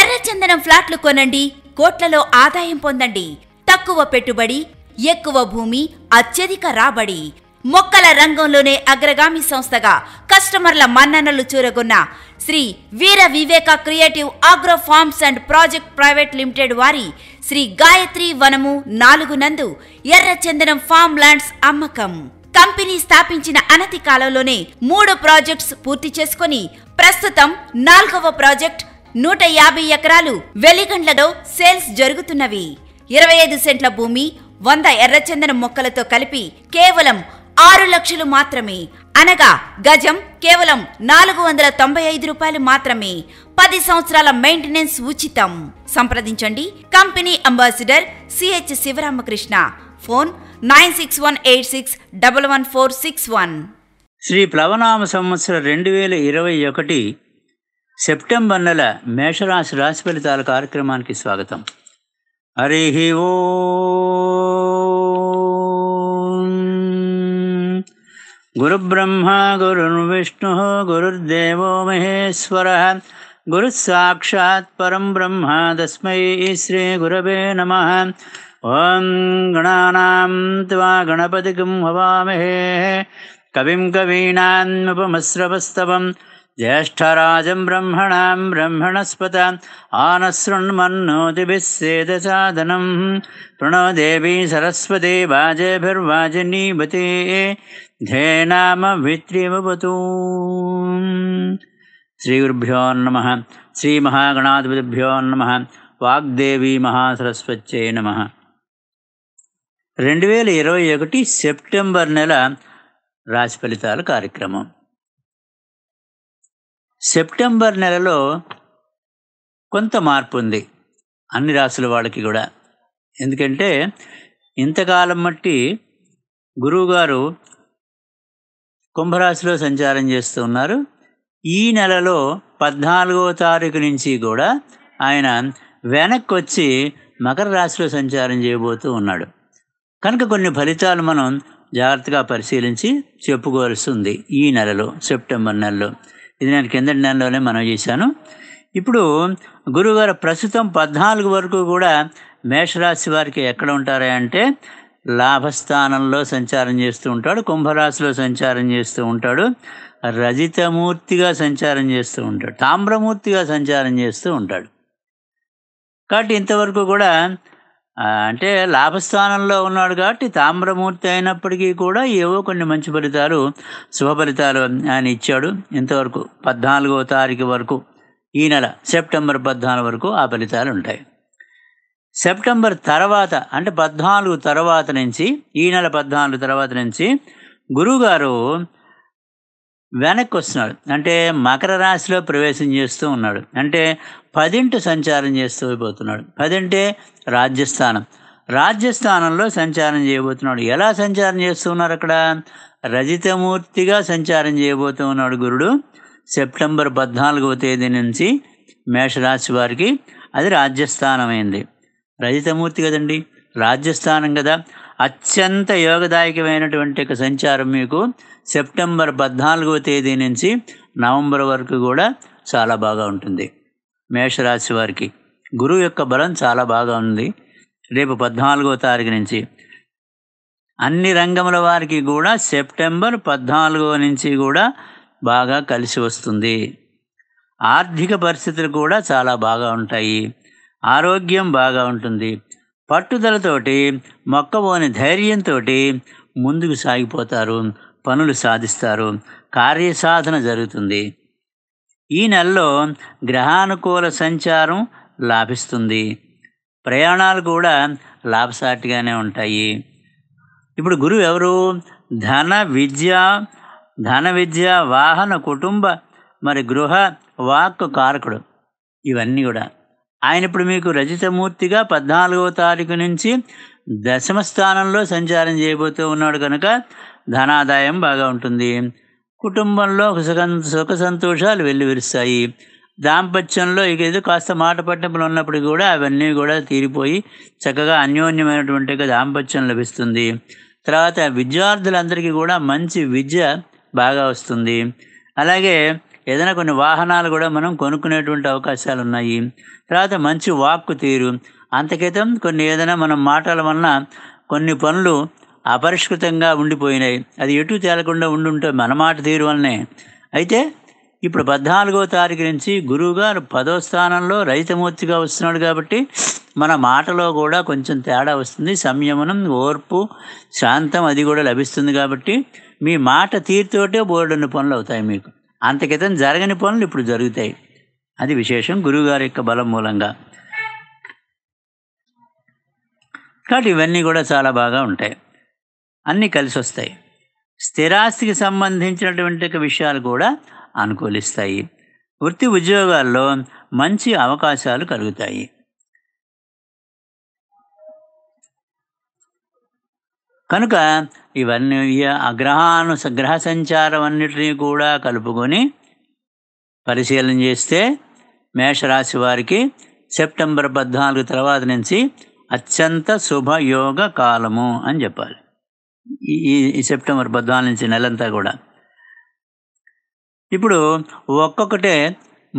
ఎర్రచందనం ఫ్లాట్లు కొనండి కోట్లలో ఆదాయం పొందండి తక్కువ పెట్టుబడి ఎక్కువ భూమి అత్యధిక రాబడి మొక్కల రంగంలోనే అగ్రగామి సంస్థగా కస్టమర్ల మన్ననలు చూరగొన్న Shri Veera Viveka creative agro farms and project private limited వారి శ్రీ గాయత్రి వనము నాలుగు నందు ఎర్రచందనం ఫామ్ ల్యాండ్స్ అమ్మకం కంపెనీ స్థాపించిన అనతి కాలంలోనే మూడు ప్రాజెక్ట్స్ పూర్తి చేసుకుని ప్రస్తుతం నాలుగవ ప్రాజెక్ట్ నూట యాభై ఎకరాలు వెలిగండ్లలో సేల్స్ జరుగుతున్నవి ఇరవై ఐదు సెంట్ల భూమి వంద ఎర్రచందన మొక్కలతో కలిపి కేవలం ఆరు లక్షలు మాత్రమే అనగా గజం కేవలం నాలుగు వందల తొంభై ఐదు రూపాయలు మాత్రమే పది సంవత్సరాల మెయింటెనెన్స్ ఉచితం సంప్రదించండి company ambassador CH Sivaramakrishna phone nine six one eight six double one four six one Shri ప్లవనామ సంవత్సరం రెండు వేల ఇరవై ఒకటి సెప్టెంబర్ నెల మేషరాశి రాశి ఫలితాల కార్యక్రమానికి స్వాగతం హరి ఓ గురుబ్రహ్మ గురున్ విష్ణు గురుర్దేవో మహేశ్వర గురు సాక్షాత్ పరం బ్రహ్మ తస్మై శ్రీ గురవే నమ ఓం గణానాం త్వా గణపతికం హవామహే కవిం కవీనాముపమశ్రవస్తవం ज्येष्ठराजं ब्रह्मणां ब्रह्मणस्पत आनश्रुण्णो नाम श्रीगुरुभ्योन्नमः श्रीमहागणाधिपतिभ्योन्नमः वाग्देवी महासरस्वत्यै नमः रेम्बर् नेल కార్యక్రమం సెప్టెంబర్ నెలలో కొంత మార్పు ఉంది అన్ని రాసుల వాళ్ళకి కూడా ఎందుకంటే ఇంతకాలం మట్టి గురువుగారు కుంభరాశిలో సంచారం చేస్తూ ఉన్నారు ఈ నెలలో పద్నాలుగో తారీఖు నుంచి కూడా ఆయన వెనక్కి వచ్చి మకర రాశిలో సంచారం చేయబోతూ ఉన్నాడు కనుక కొన్ని ఫలితాలు మనం జాగ్రత్తగా పరిశీలించి చెప్పుకోవాల్సి ఉంది ఈ నెలలో సెప్టెంబర్ నెలలో ఇది నేను కిందటి నెలలోనే మనం చేశాను ఇప్పుడు గురువుగారు ప్రస్తుతం పద్నాలుగు వరకు కూడా మేషరాశి వారికి ఎక్కడ ఉంటారా అంటే లాభస్థానంలో సంచారం చేస్తూ ఉంటాడు కుంభరాశిలో సంచారం చేస్తూ ఉంటాడు రజితమూర్తిగా సంచారం చేస్తూ ఉంటాడు తామ్రమూర్తిగా సంచారం చేస్తూ ఉంటాడు కాబట్టి ఇంతవరకు కూడా అంటే లాభస్థానంలో ఉన్నాడు కాబట్టి తామ్రమూర్తి అయినప్పటికీ కూడా ఏవో కొన్ని మంచి ఫలితాలు శుభ ఫలితాలు ఆయన ఇచ్చాడు ఇంతవరకు పద్నాలుగో తారీఖు వరకు ఈ నెల సెప్టెంబర్ పద్నాలుగు వరకు ఆ ఫలితాలు ఉంటాయి సెప్టెంబర్ తర్వాత అంటే పద్నాలుగు తర్వాత నుంచి ఈ నెల పద్నాలుగు తర్వాత నుంచి గురువుగారు వెనక్కి వస్తున్నాడు అంటే మకర రాశిలో ప్రవేశం చేస్తూ ఉన్నాడు అంటే పదింటి సంచారం చేస్తూ పోతున్నాడు పదింటే రాజ్యస్థానం రాజ్యస్థానంలో సంచారం చేయబోతున్నాడు ఎలా సంచారం చేస్తున్నారు అక్కడ రజితమూర్తిగా సంచారం చేయబోతూ ఉన్నాడు గురుడు సెప్టెంబర్ పద్నాలుగవ తేదీ నుంచి మేషరాశి వారికి అది రాజ్యస్థానమైంది రజితమూర్తి కదండి రాజ్యస్థానం కదా అత్యంత యోగదాయకమైనటువంటి సంచారం మీకు సెప్టెంబర్ పద్నాలుగవ తేదీ నుంచి నవంబర్ వరకు కూడా చాలా బాగా ఉంటుంది మేషరాశి వారికి గురువు యొక్క బలం చాలా బాగా ఉంది రేపు పద్నాలుగవ తారీఖు నుంచి అన్ని రంగముల వారికి కూడా సెప్టెంబర్ పద్నాలుగవ నుంచి కూడా బాగా కలిసి వస్తుంది ఆర్థిక పరిస్థితులు కూడా చాలా బాగా ఉంటాయి ఆరోగ్యం బాగా ఉంటుంది పట్టుదలతోటి మొక్క పోని ధైర్యంతో ముందుకు సాగిపోతారు పనులు సాధిస్తారు కార్యసాధన జరుగుతుంది ఈ నెలలో గ్రహానుకూల సంచారం లాభిస్తుంది ప్రయాణాలు కూడా లాభసాటిగానే ఉంటాయి ఇప్పుడు గురువు ఎవరు ధన విద్య ధన విద్య వాహన కుటుంబ మరి గృహ వాక్ కారకుడు ఇవన్నీ కూడా ఆయన ఇప్పుడు మీకు రజితమూర్తిగా పద్నాలుగవ తారీఖు నుంచి దశమ స్థానంలో సంచారం చేయబోతూ ఉన్నాడు కనుక ధనాదాయం బాగా ఉంటుంది కుటుంబంలో సుఖ సంతోషాలు వెల్లువిరుస్తాయి దాంపత్యంలో ఇక ఏదో కాస్త మాట పట్టింపులు ఉన్నప్పుడు కూడా అవన్నీ కూడా తీరిపోయి చక్కగా అన్యోన్యమైనటువంటి దాంపత్యం లభిస్తుంది తర్వాత విద్యార్థులందరికీ కూడా మంచి విద్య బాగా వస్తుంది అలాగే ఏదైనా కొన్ని వాహనాలు కూడా మనం కొనుక్కునేటువంటి అవకాశాలు ఉన్నాయి తర్వాత మంచి వాక్కు తీరు అంతకితం కొన్ని ఏదైనా మనం మాటల వలన కొన్ని పనులు అపరిష్కృతంగా ఉండిపోయినాయి అది ఎటు తేలకుండా ఉండుంటే మన మాట తీరు వల్లనే అయితే ఇప్పుడు పద్నాలుగో తారీఖు నుంచి గురువుగారు పదో స్థానంలో రైతమూర్తిగా వస్తున్నాడు కాబట్టి మన మాటలో కూడా కొంచెం తేడా వస్తుంది సంయమనం ఓర్పు శాంతం అది కూడా లభిస్తుంది కాబట్టి మీ మాట తీరుతోటే బోర్డున్న పనులు అవుతాయి మీకు అంత జరగని పనులు ఇప్పుడు జరుగుతాయి అది విశేషం గురువుగారి యొక్క బలం మూలంగా కాబట్టి ఇవన్నీ కూడా చాలా బాగా ఉంటాయి అన్నీ కలిసి వస్తాయి స్థిరాస్తికి సంబంధించినటువంటి విషయాలు కూడా అనుకూలిస్తాయి వృత్తి ఉద్యోగాల్లో మంచి అవకాశాలు కలుగుతాయి కనుక ఇవన్నీ అగ్రహాను గ్రహ సంచారం అన్నిటినీ కూడా కలుపుకొని పరిశీలన చేస్తే మేషరాశి వారికి సెప్టెంబర్ పద్నాలుగు తర్వాత నుంచి అత్యంత శుభయోగ కాలము అని చెప్పాలి ఈ సెప్టెంబర్ పద్నాలుగు నుంచి నెలంతా కూడా ఇప్పుడు ఒక్కొక్కటే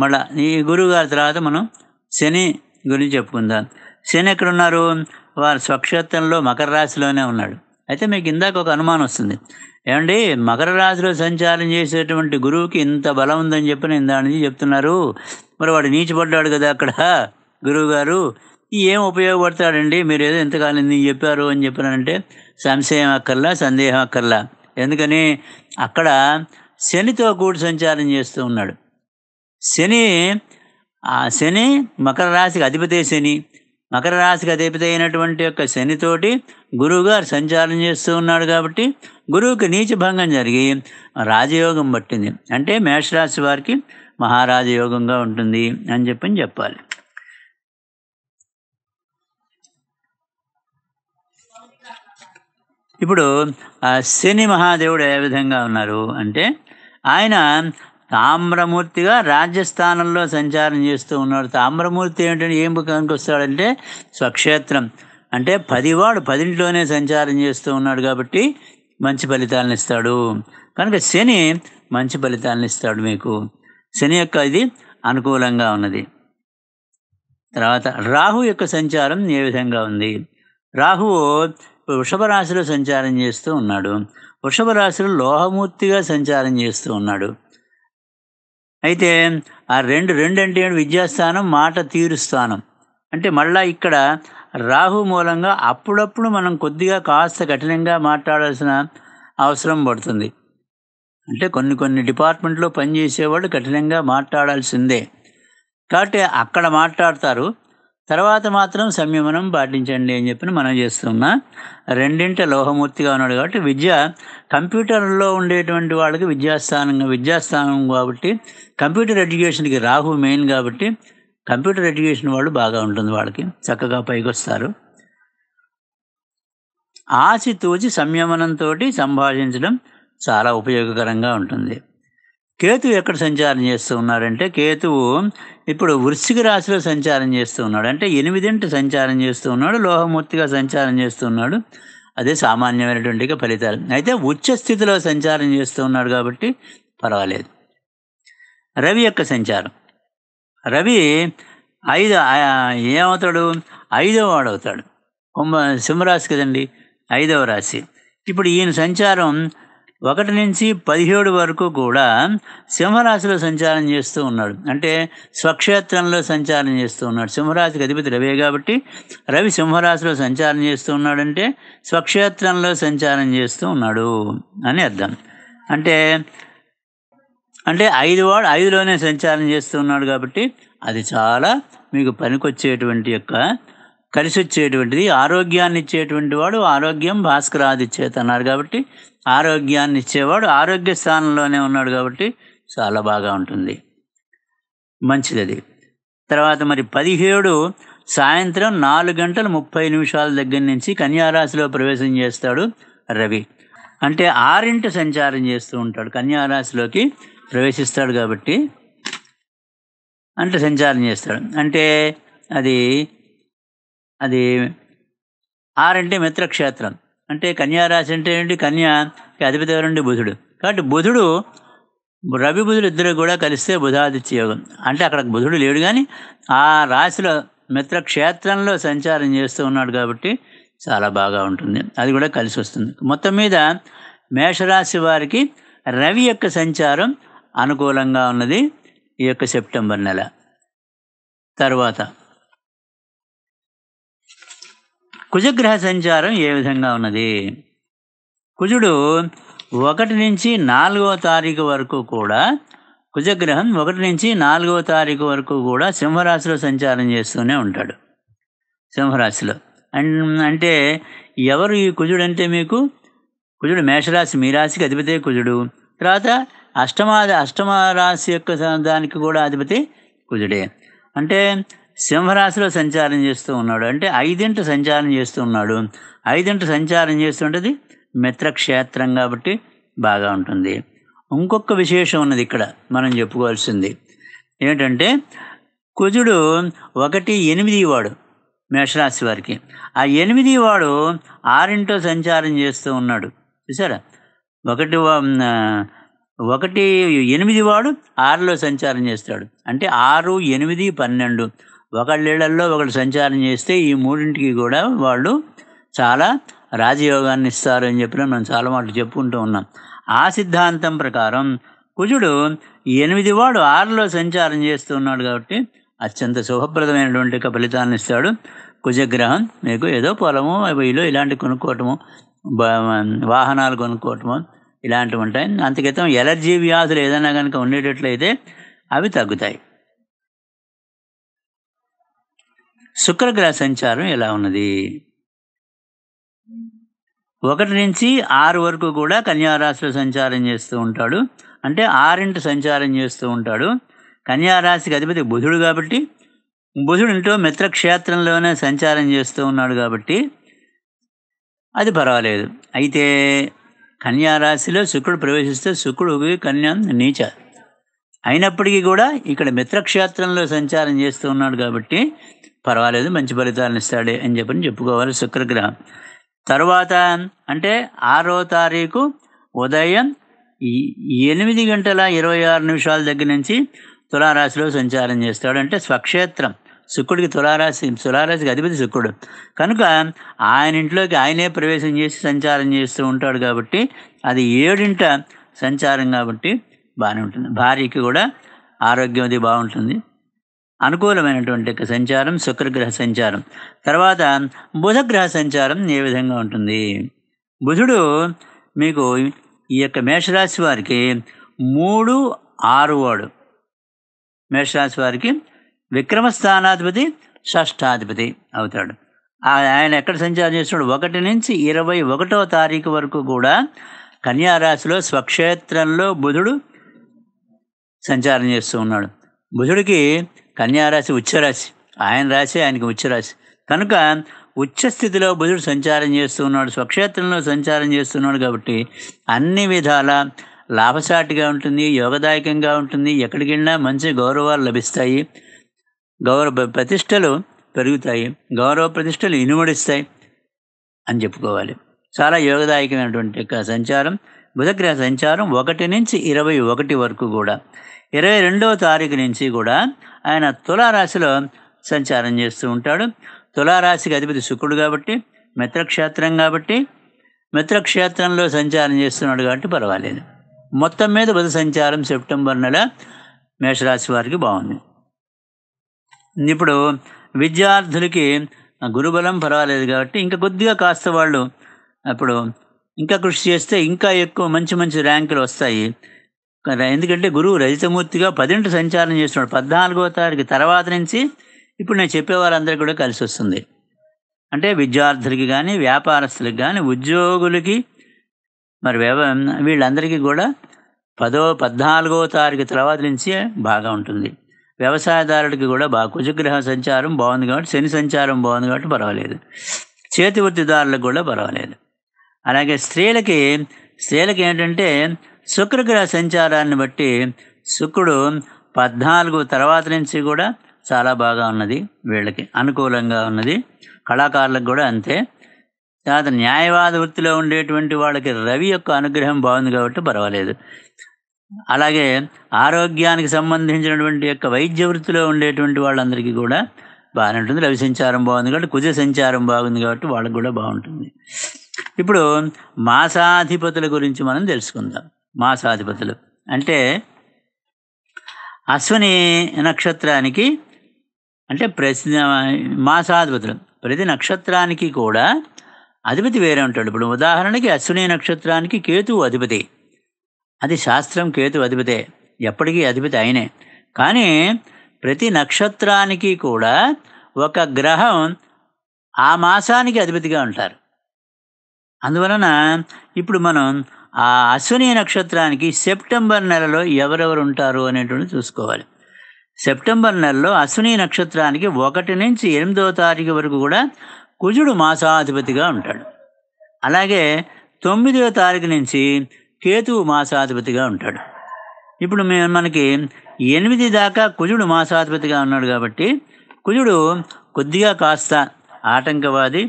మళ్ళా ఈ గురువుగారి తర్వాత మనం శని గురించి చెప్పుకుందాం శని ఎక్కడున్నారు వారు స్వక్షేత్రంలో మకర రాశిలోనే ఉన్నాడు అయితే మీకు ఇందాక ఒక అనుమానం వస్తుంది ఏమండి మకర రాశిలో సంచారం చేసేటువంటి గురువుకి ఇంత బలం ఉందని చెప్పి నేను దాని చెప్తున్నారు మరి వాడు నీచిపడ్డాడు కదా అక్కడ గురువు గారు ఏం ఉపయోగపడతాడండి మీరు ఏదో ఎంతకాలం నేను చెప్పారు అని చెప్పినారంటే సంశయం అక్కర్లా సందేహం అక్కర్లా ఎందుకని అక్కడ శనితో కూడి సంచారం చేస్తూ ఉన్నాడు శని ఆ శని మకర రాశికి అధిపతి శని మకర రాశికి అధిపతి అయినటువంటి యొక్క శనితోటి గురువుగారు సంచారం చేస్తూ ఉన్నాడు కాబట్టి గురువుకి నీచ భంగం జరిగి రాజయోగం పట్టింది అంటే మేషరాశి వారికి మహారాజయోగంగా ఉంటుంది అని చెప్పని చెప్పాలి ఇప్పుడు శని మహాదేవుడు ఏ విధంగా ఉన్నారు అంటే ఆయన తామ్రమూర్తిగా రాజ్యస్థానంలో సంచారం చేస్తూ ఉన్నాడు తామ్రమూర్తి ఏంటంటే ఏం బుకానికి వస్తాడంటే స్వక్షేత్రం అంటే పదివాడు పదింట్లోనే సంచారం చేస్తూ ఉన్నాడు కాబట్టి మంచి ఫలితాలను ఇస్తాడు కనుక శని మంచి ఫలితాలను ఇస్తాడు మీకు శని యొక్క ఇది అనుకూలంగా ఉన్నది తర్వాత రాహు యొక్క సంచారం ఏ విధంగా ఉంది రాహు వృషభ రాశిలో సంచారం చేస్తూ ఉన్నాడు వృషభ రాశిలో లోహమూర్తిగా సంచారం చేస్తూ ఉన్నాడు అయితే ఆ రెండు రెండు అంటే విద్యాస్థానం మాట తీరుస్థానం అంటే మళ్ళా ఇక్కడ రాహు మూలంగా అప్పుడప్పుడు మనం కొద్దిగా కాస్త కఠినంగా మాట్లాడాల్సిన అవసరం పడుతుంది అంటే కొన్ని కొన్ని డిపార్ట్మెంట్లో పనిచేసేవాళ్ళు కఠినంగా మాట్లాడాల్సిందే కాబట్టి అక్కడ మాట్లాడతారు తర్వాత మాత్రం సంయమనం పాటించండి అని చెప్పి మనం చేస్తున్నా రెండింట లోహమూర్తిగా ఉన్నాడు కాబట్టి విద్య కంప్యూటర్లో ఉండేటువంటి వాళ్ళకి విద్యాస్థానంగా విద్యాస్థానం కాబట్టి కంప్యూటర్ ఎడ్యుకేషన్కి రాహు మెయిన్ కాబట్టి కంప్యూటర్ ఎడ్యుకేషన్ వాళ్ళు బాగా ఉంటుంది వాళ్ళకి చక్కగా పైకి వస్తారు తోచి సంయమనంతో సంభాషించడం చాలా ఉపయోగకరంగా ఉంటుంది కేతువు ఎక్కడ సంచారం చేస్తూ ఉన్నాడంటే కేతువు ఇప్పుడు వృశ్చిక రాశిలో సంచారం చేస్తూ ఉన్నాడు అంటే ఎనిమిదింటి సంచారం చేస్తూ ఉన్నాడు లోహమూర్తిగా సంచారం చేస్తూ ఉన్నాడు అదే సామాన్యమైనటువంటి ఫలితాలు అయితే ఉచ్చ స్థితిలో సంచారం చేస్తూ ఉన్నాడు కాబట్టి పర్వాలేదు రవి యొక్క సంచారం రవి ఐదు ఏమవుతాడు ఐదవ వాడు అవుతాడు కుంభ సింహరాశి కదండి ఐదవ రాశి ఇప్పుడు ఈయన సంచారం ఒకటి నుంచి పదిహేడు వరకు కూడా సింహరాశిలో సంచారం చేస్తూ ఉన్నాడు అంటే స్వక్షేత్రంలో సంచారం చేస్తూ ఉన్నాడు సింహరాశికి అధిపతి రవే కాబట్టి రవి సింహరాశిలో సంచారం చేస్తూ ఉన్నాడంటే స్వక్షేత్రంలో సంచారం చేస్తూ ఉన్నాడు అని అర్థం అంటే అంటే ఐదు వాడు ఐదులోనే సంచారం చేస్తూ ఉన్నాడు కాబట్టి అది చాలా మీకు పనికొచ్చేటువంటి యొక్క కలిసి వచ్చేటువంటిది ఆరోగ్యాన్ని ఇచ్చేటువంటి వాడు ఆరోగ్యం భాస్కరాది చేత అన్నారు కాబట్టి ఆరోగ్యాన్ని ఇచ్చేవాడు ఆరోగ్య స్థానంలోనే ఉన్నాడు కాబట్టి చాలా బాగా ఉంటుంది మంచిది అది తర్వాత మరి పదిహేడు సాయంత్రం నాలుగు గంటల ముప్పై నిమిషాల దగ్గర నుంచి కన్యారాశిలో ప్రవేశం చేస్తాడు రవి అంటే ఆరింట సంచారం చేస్తూ ఉంటాడు కన్యారాశిలోకి ప్రవేశిస్తాడు కాబట్టి అంటే సంచారం చేస్తాడు అంటే అది అది ఆరంటే మిత్రక్షేత్రం అంటే కన్యారాశి అంటే ఏంటి కన్యా అధిపతి ఎవరండి బుధుడు కాబట్టి బుధుడు రవి బుధుడు ఇద్దరు కూడా కలిస్తే బుధాదిత్య యోగం అంటే అక్కడ బుధుడు లేడు కానీ ఆ రాశిలో మిత్ర క్షేత్రంలో సంచారం చేస్తూ ఉన్నాడు కాబట్టి చాలా బాగా ఉంటుంది అది కూడా కలిసి వస్తుంది మొత్తం మీద మేషరాశి వారికి రవి యొక్క సంచారం అనుకూలంగా ఉన్నది ఈ యొక్క సెప్టెంబర్ నెల తర్వాత కుజగ్రహ సంచారం ఏ విధంగా ఉన్నది కుజుడు ఒకటి నుంచి నాలుగవ తారీఖు వరకు కూడా కుజగ్రహం ఒకటి నుంచి నాలుగవ తారీఖు వరకు కూడా సింహరాశిలో సంచారం చేస్తూనే ఉంటాడు సింహరాశిలో అంటే ఎవరు ఈ కుజుడు అంటే మీకు కుజుడు మేషరాశి మీ రాశికి అధిపతి కుజుడు తర్వాత అష్టమాది అష్టమ రాశి యొక్క దానికి కూడా అధిపతి కుజుడే అంటే సింహరాశిలో సంచారం చేస్తూ ఉన్నాడు అంటే ఐదింటి సంచారం చేస్తూ ఉన్నాడు ఐదింటి సంచారం చేస్తుంటది మిత్రక్షేత్రం కాబట్టి బాగా ఉంటుంది ఇంకొక విశేషం ఉన్నది ఇక్కడ మనం చెప్పుకోవాల్సింది ఏంటంటే కుజుడు ఒకటి ఎనిమిది వాడు మేషరాశి వారికి ఆ ఎనిమిది వాడు ఆరింటో సంచారం చేస్తూ ఉన్నాడు చూసారా ఒకటి ఒకటి ఎనిమిది వాడు ఆరులో సంచారం చేస్తాడు అంటే ఆరు ఎనిమిది పన్నెండు ఒకళ్ళిళ్లలో ఒకళ్ళు సంచారం చేస్తే ఈ మూడింటికి కూడా వాళ్ళు చాలా రాజయోగాన్ని ఇస్తారు అని చెప్పిన మనం చాలా మాటలు చెప్పుకుంటూ ఉన్నాం ఆ సిద్ధాంతం ప్రకారం కుజుడు ఎనిమిది వాడు ఆరులో సంచారం చేస్తూ ఉన్నాడు కాబట్టి అత్యంత శుభప్రదమైనటువంటి యొక్క ఫలితాన్ని ఇస్తాడు కుజగ్రహం మీకు ఏదో పొలము ఇలో ఇలాంటి కొనుక్కోవటము వాహనాలు కొనుక్కోవటము ఇలాంటివి ఉంటాయి అంతకితం ఎలర్జీ వ్యాధులు ఏదైనా కనుక ఉండేటట్లయితే అవి తగ్గుతాయి శుక్రగ్రహ సంచారం ఎలా ఉన్నది ఒకటి నుంచి ఆరు వరకు కూడా కన్యారాశిలో సంచారం చేస్తూ ఉంటాడు అంటే ఆరింటి సంచారం చేస్తూ ఉంటాడు కన్యారాశికి అధిపతి బుధుడు కాబట్టి బుధుడు ఇంట్లో మిత్రక్షేత్రంలోనే సంచారం చేస్తూ ఉన్నాడు కాబట్టి అది పర్వాలేదు అయితే కన్యారాశిలో శుక్రుడు ప్రవేశిస్తే శుక్రుడు కన్యా నీచ అయినప్పటికీ కూడా ఇక్కడ మిత్రక్షేత్రంలో సంచారం చేస్తూ ఉన్నాడు కాబట్టి పర్వాలేదు మంచి ఫలితాలను ఇస్తాడే అని చెప్పని చెప్పుకోవాలి శుక్రగ్రహం తర్వాత అంటే ఆరో తారీఖు ఉదయం ఎనిమిది గంటల ఇరవై ఆరు నిమిషాల దగ్గర నుంచి తులారాశిలో సంచారం చేస్తాడు అంటే స్వక్షేత్రం శుక్రుడికి తులారాశి తులారాశికి అధిపతి శుక్రుడు కనుక ఆయన ఇంట్లోకి ఆయనే ప్రవేశం చేసి సంచారం చేస్తూ ఉంటాడు కాబట్టి అది ఏడింట సంచారం కాబట్టి బాగానే ఉంటుంది భార్యకి కూడా ఆరోగ్యం అది బాగుంటుంది అనుకూలమైనటువంటి సంచారం శుక్రగ్రహ సంచారం తర్వాత బుధగ్రహ సంచారం ఏ విధంగా ఉంటుంది బుధుడు మీకు ఈ యొక్క మేషరాశి వారికి మూడు ఆరు వాడు మేషరాశి వారికి విక్రమ స్థానాధిపతి షష్ఠాధిపతి అవుతాడు ఆయన ఎక్కడ సంచారం చేస్తున్నాడు ఒకటి నుంచి ఇరవై ఒకటో తారీఖు వరకు కూడా కన్యారాశిలో స్వక్షేత్రంలో బుధుడు సంచారం చేస్తూ ఉన్నాడు బుధుడికి కన్యారాశి ఉచ్చరాశి ఆయన రాశి ఆయనకి ఉచ్చరాశి కనుక ఉచ్చస్థితిలో బుధుడు సంచారం చేస్తున్నాడు స్వక్షేత్రంలో సంచారం చేస్తున్నాడు కాబట్టి అన్ని విధాల లాభసాటిగా ఉంటుంది యోగదాయకంగా ఉంటుంది ఎక్కడికి వెళ్ళినా మంచి గౌరవాలు లభిస్తాయి గౌరవ ప్రతిష్టలు పెరుగుతాయి గౌరవ ప్రతిష్టలు ఇనుమడిస్తాయి అని చెప్పుకోవాలి చాలా యోగదాయకమైనటువంటి సంచారం బుధగ్రహ సంచారం ఒకటి నుంచి ఇరవై ఒకటి వరకు కూడా ఇరవై రెండవ తారీఖు నుంచి కూడా ఆయన తులారాశిలో సంచారం చేస్తూ ఉంటాడు తులారాశికి అధిపతి శుక్రుడు కాబట్టి మిత్రక్షేత్రం కాబట్టి మిత్రక్షేత్రంలో సంచారం చేస్తున్నాడు కాబట్టి పర్వాలేదు మొత్తం మీద బుధ సంచారం సెప్టెంబర్ నెల మేషరాశి వారికి బాగుంది ఇప్పుడు విద్యార్థులకి గురుబలం పర్వాలేదు కాబట్టి ఇంకా కొద్దిగా కాస్త వాళ్ళు అప్పుడు ఇంకా కృషి చేస్తే ఇంకా ఎక్కువ మంచి మంచి ర్యాంకులు వస్తాయి ఎందుకంటే గురువు రజితమూర్తిగా పదింటి సంచారం చేస్తున్నాడు పద్నాలుగో తారీఖు తర్వాత నుంచి ఇప్పుడు నేను చెప్పేవారందరికీ కూడా కలిసి వస్తుంది అంటే విద్యార్థులకి కానీ వ్యాపారస్తులకి కానీ ఉద్యోగులకి మరి వీళ్ళందరికీ కూడా పదో పద్నాలుగో తారీఖు తర్వాత నుంచి బాగా ఉంటుంది వ్యవసాయదారుడికి కూడా బాగా కుజగ్రహ సంచారం బాగుంది కాబట్టి శని సంచారం బాగుంది కాబట్టి పర్వాలేదు చేతి వృత్తిదారులకు కూడా పర్వాలేదు అలాగే స్త్రీలకి స్త్రీలకి ఏంటంటే శుక్రగ్రహ సంచారాన్ని బట్టి శుక్రుడు పద్నాలుగు తర్వాత నుంచి కూడా చాలా బాగా ఉన్నది వీళ్ళకి అనుకూలంగా ఉన్నది కళాకారులకు కూడా అంతే తర్వాత న్యాయవాద వృత్తిలో ఉండేటువంటి వాళ్ళకి రవి యొక్క అనుగ్రహం బాగుంది కాబట్టి పర్వాలేదు అలాగే ఆరోగ్యానికి సంబంధించినటువంటి యొక్క వైద్య వృత్తిలో ఉండేటువంటి వాళ్ళందరికీ కూడా బాగానే ఉంటుంది రవి సంచారం బాగుంది కాబట్టి కుజ సంచారం బాగుంది కాబట్టి వాళ్ళకి కూడా బాగుంటుంది ఇప్పుడు మాసాధిపతుల గురించి మనం తెలుసుకుందాం మాసాధిపతులు అంటే అశ్విని నక్షత్రానికి అంటే ప్రతి మాసాధిపతులు ప్రతి నక్షత్రానికి కూడా అధిపతి వేరే ఉంటాడు ఇప్పుడు ఉదాహరణకి అశ్విని నక్షత్రానికి కేతువు అధిపతి అది శాస్త్రం కేతు అధిపతే ఎప్పటికీ అధిపతి అయినే కానీ ప్రతి నక్షత్రానికి కూడా ఒక గ్రహం ఆ మాసానికి అధిపతిగా ఉంటారు అందువలన ఇప్పుడు మనం ఆ అశ్విని నక్షత్రానికి సెప్టెంబర్ నెలలో ఎవరెవరు ఉంటారు అనేటువంటి చూసుకోవాలి సెప్టెంబర్ నెలలో అశ్విని నక్షత్రానికి ఒకటి నుంచి ఎనిమిదవ తారీఖు వరకు కూడా కుజుడు మాసాధిపతిగా ఉంటాడు అలాగే తొమ్మిదవ తారీఖు నుంచి కేతువు మాసాధిపతిగా ఉంటాడు ఇప్పుడు మే మనకి ఎనిమిది దాకా కుజుడు మాసాధిపతిగా ఉన్నాడు కాబట్టి కుజుడు కొద్దిగా కాస్త ఆటంకవాది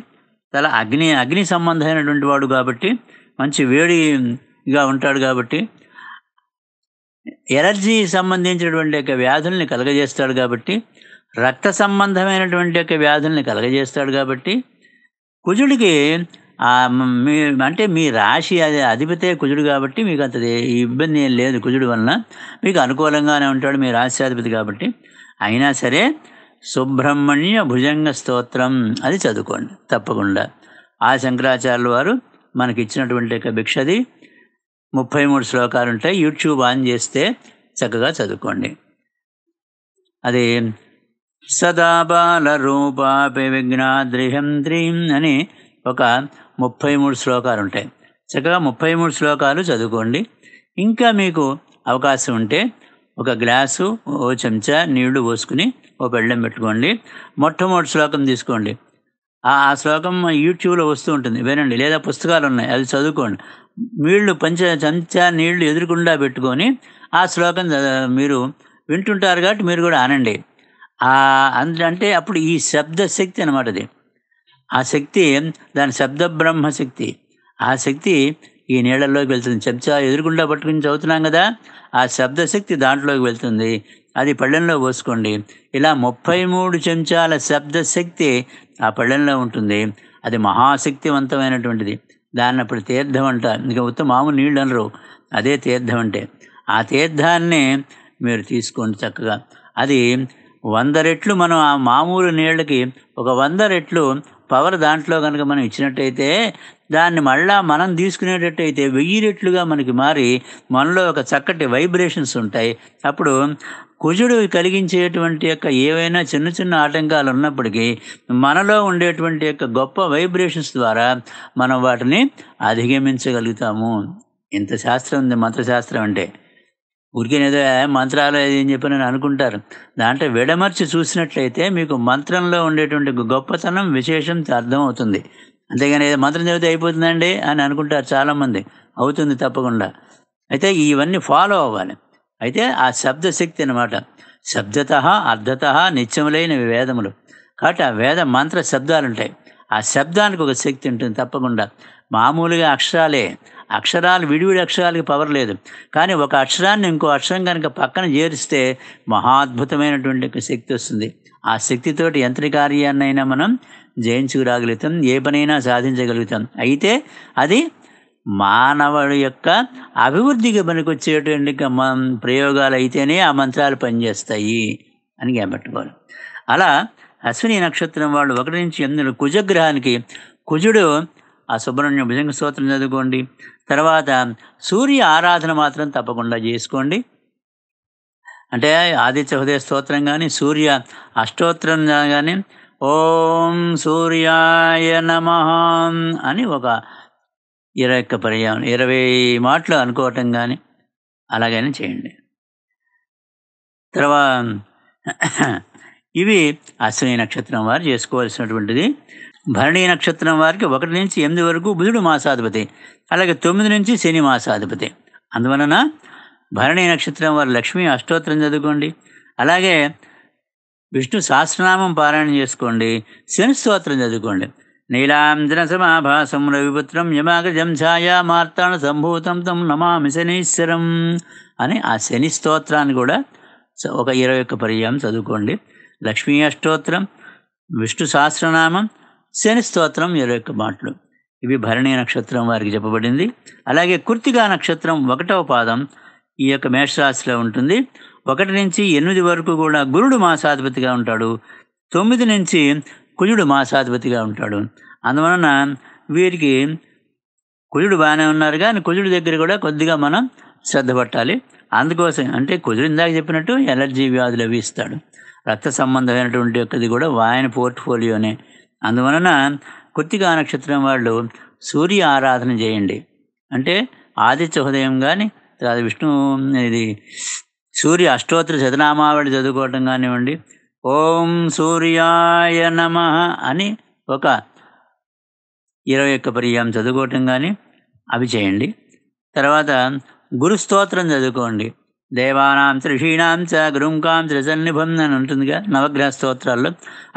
తల అగ్ని అగ్ని సంబంధమైనటువంటి వాడు కాబట్టి మంచి వేడిగా ఉంటాడు కాబట్టి ఎలర్జీ సంబంధించినటువంటి యొక్క వ్యాధుల్ని కలగజేస్తాడు కాబట్టి రక్త సంబంధమైనటువంటి యొక్క వ్యాధుల్ని కలగజేస్తాడు కాబట్టి కుజుడికి మీ అంటే మీ రాశి అది అధిపతే కుజుడు కాబట్టి మీకు అంత ఇబ్బంది ఏం లేదు కుజుడు వలన మీకు అనుకూలంగానే ఉంటాడు మీ రాశ్యాధిపతి కాబట్టి అయినా సరే సుబ్రహ్మణ్య భుజంగ స్తోత్రం అది చదువుకోండి తప్పకుండా ఆ శంకరాచార్యుల వారు మనకి ఇచ్చినటువంటి యొక్క భిక్షది ముప్పై మూడు శ్లోకాలు ఉంటాయి యూట్యూబ్ ఆన్ చేస్తే చక్కగా చదువుకోండి అది సదా బాల రూపాపి విఘ్నాద్రిహం ద్రీం అని ఒక ముప్పై మూడు శ్లోకాలు ఉంటాయి చక్కగా ముప్పై మూడు శ్లోకాలు చదువుకోండి ఇంకా మీకు అవకాశం ఉంటే ఒక గ్లాసు ఓ చెంచా నీళ్లు పోసుకుని ఓ బెళ్ళం పెట్టుకోండి మొట్టమొదటి శ్లోకం తీసుకోండి ఆ శ్లోకం యూట్యూబ్లో వస్తూ ఉంటుంది వినండి లేదా పుస్తకాలు ఉన్నాయి అది చదువుకోండి నీళ్లు పంచ చంచా నీళ్లు ఎదురుకుండా పెట్టుకొని ఆ శ్లోకం మీరు వింటుంటారు కాబట్టి మీరు కూడా ఆనండి అంటే అప్పుడు ఈ శబ్ద శక్తి అనమాట అది ఆ శక్తి దాని శబ్ద బ్రహ్మ శక్తి ఆ శక్తి ఈ నీళ్ళల్లోకి వెళ్తుంది చెంచా ఎదురుకుండా పట్టుకుని చదువుతున్నాం కదా ఆ శబ్దశక్తి దాంట్లోకి వెళ్తుంది అది పళ్ళెంలో పోసుకోండి ఇలా ముప్పై మూడు చెంచాల శబ్దశక్తి ఆ పళ్ళెంలో ఉంటుంది అది మహాశక్తివంతమైనటువంటిది దాన్ని అప్పుడు తీర్థం అంట ఇంకా ఉత్తమ మామూలు నీళ్ళు అనరు అదే తీర్థం అంటే ఆ తీర్థాన్ని మీరు తీసుకోండి చక్కగా అది వంద రెట్లు మనం ఆ మామూలు నీళ్ళకి ఒక వంద రెట్లు పవర్ దాంట్లో కనుక మనం ఇచ్చినట్టయితే దాన్ని మళ్ళా మనం తీసుకునేటట్టయితే వెయ్యి రెట్లుగా మనకి మారి మనలో ఒక చక్కటి వైబ్రేషన్స్ ఉంటాయి అప్పుడు కుజుడు కలిగించేటువంటి యొక్క ఏవైనా చిన్న చిన్న ఆటంకాలు ఉన్నప్పటికీ మనలో ఉండేటువంటి యొక్క గొప్ప వైబ్రేషన్స్ ద్వారా మనం వాటిని అధిగమించగలుగుతాము ఇంత శాస్త్రం ఉంది మంత్రశాస్త్రం అంటే ఏదో మంత్రాలు ఏం చెప్పి నేను అనుకుంటారు దాంట్లో విడమర్చి చూసినట్లయితే మీకు మంత్రంలో ఉండేటువంటి గొప్పతనం విశేషం అర్థమవుతుంది అంతేగాని ఏదో మంత్రం చదివితే అయిపోతుందండి అని అనుకుంటారు చాలామంది అవుతుంది తప్పకుండా అయితే ఇవన్నీ ఫాలో అవ్వాలి అయితే ఆ శబ్దశక్తి అనమాట శబ్దత అర్ధత నిత్యములైన వేదములు కాబట్టి ఆ వేద మంత్ర శబ్దాలు ఉంటాయి ఆ శబ్దానికి ఒక శక్తి ఉంటుంది తప్పకుండా మామూలుగా అక్షరాలే అక్షరాలు విడివిడి అక్షరాలకి పవర్ లేదు కానీ ఒక అక్షరాన్ని ఇంకో అక్షరం కనుక పక్కన చేరిస్తే మహాద్భుతమైనటువంటి శక్తి వస్తుంది ఆ శక్తితోటి కార్యాన్నైనా మనం జయించుకురాగలుగుతాం ఏ పనైనా సాధించగలుగుతాం అయితే అది మానవుడి యొక్క అభివృద్ధికి పనికొచ్చేటువంటి ప్రయోగాలు అయితేనే ఆ మంత్రాలు పనిచేస్తాయి అని జ్ఞాపెట్టుకోవాలి అలా అశ్విని నక్షత్రం వాళ్ళు ఒకటి నుంచి ఎందుకు కుజగ్రహానికి కుజుడు ఆ సుబ్రహ్మణ్యం భుజంగ స్తోత్రం చదువుకోండి తర్వాత సూర్య ఆరాధన మాత్రం తప్పకుండా చేసుకోండి అంటే ఆదిత్య హృదయ స్తోత్రం కానీ సూర్య అష్టోత్రం కానీ ఓం సూర్యాయ నమ అని ఒక ఇరవై ఒక్క పర్యావరణం ఇరవై మాటలు అనుకోవటం కానీ అలాగైనా చేయండి తర్వాత ఇవి అశ్విని నక్షత్రం వారు చేసుకోవాల్సినటువంటిది భరణీ నక్షత్రం వారికి ఒకటి నుంచి ఎనిమిది వరకు బుధుడు మాసాధిపతి అలాగే తొమ్మిది నుంచి శని మాసాధిపతి అందువలన భరణీ నక్షత్రం వారు లక్ష్మీ అష్టోత్తరం చదువుకోండి అలాగే విష్ణు సహస్రనామం పారాయణం చేసుకోండి శని స్తోత్రం చదువుకోండి నీలాంజన సమాభాసం రవిపుత్రం యమాగజం ఛాయా మార్తాణ సంభూతం తం నమామి శనీశ్వరం అని ఆ శని స్తోత్రాన్ని కూడా ఒక ఇరవై ఒక్క పర్యాయం చదువుకోండి లక్ష్మీ అష్టోత్రం విష్ణు సహస్రనామం శని స్తోత్రం ఇరవై ఒక్క మాటలు ఇవి భరణీ నక్షత్రం వారికి చెప్పబడింది అలాగే కుర్తిగా నక్షత్రం ఒకటవ పాదం ఈ యొక్క మేషరాశిలో ఉంటుంది ఒకటి నుంచి ఎనిమిది వరకు కూడా గురుడు మాసాధిపతిగా ఉంటాడు తొమ్మిది నుంచి కుజుడు మాసాధిపతిగా ఉంటాడు అందువలన వీరికి కుజుడు బాగానే ఉన్నారు కానీ కుజుడి దగ్గర కూడా కొద్దిగా మనం శ్రద్ధ పట్టాలి అందుకోసం అంటే కుజుడు ఇందాక చెప్పినట్టు ఎలర్జీ వ్యాధులు అవి ఇస్తాడు రక్త సంబంధమైనటువంటి యొక్కది కూడా వాయన పోర్ట్ఫోలియోనే అందువలన కృత్తికా నక్షత్రం వాళ్ళు సూర్య ఆరాధన చేయండి అంటే ఆదిత్య హృదయం కానీ తర్వాత విష్ణు ఇది సూర్య అష్టోత్తర శతనామావళి చదువుకోవటం కానివ్వండి ఓం సూర్యాయ నమ అని ఒక ఇరవై ఒక్క పర్యాయం చదువుకోవటం కానీ అవి చేయండి తర్వాత గురుస్తోత్రం చదువుకోండి దేవానాం ఋషీణాం చ గురుంకాం త్రిసన్నిభం అని ఉంటుందిగా నవగ్రహ స్తోత్రాల్లో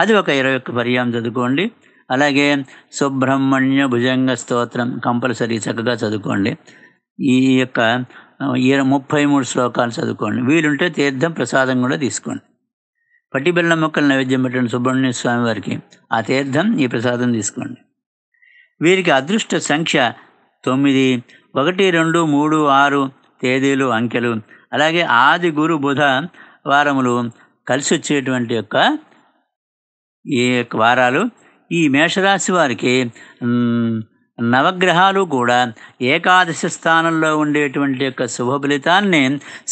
అది ఒక ఇరవై ఒక్క పర్యాయం చదువుకోండి అలాగే సుబ్రహ్మణ్య భుజంగ స్తోత్రం కంపల్సరీ చక్కగా చదువుకోండి ఈ యొక్క ముప్పై మూడు శ్లోకాలు చదువుకోండి వీలుంటే తీర్థం ప్రసాదం కూడా తీసుకోండి పట్టిబెల్ల మొక్కలు నైవేద్యం పెట్టండి సుబ్రహ్మణ్య స్వామి వారికి ఆ తీర్థం ఈ ప్రసాదం తీసుకోండి వీరికి అదృష్ట సంఖ్య తొమ్మిది ఒకటి రెండు మూడు ఆరు తేదీలు అంకెలు అలాగే ఆది గురు బుధ వారములు కలిసి వచ్చేటువంటి యొక్క ఈ యొక్క వారాలు ఈ మేషరాశి వారికి నవగ్రహాలు కూడా ఏకాదశి స్థానంలో ఉండేటువంటి యొక్క శుభ ఫలితాన్ని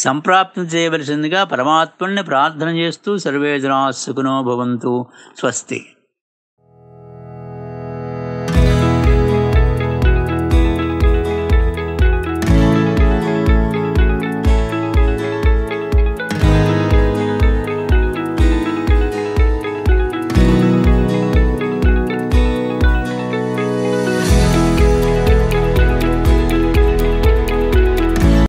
సంప్రాప్తం చేయవలసిందిగా పరమాత్ముని ప్రార్థన చేస్తూ సర్వేజనాసుకునో భవంతు స్వస్తి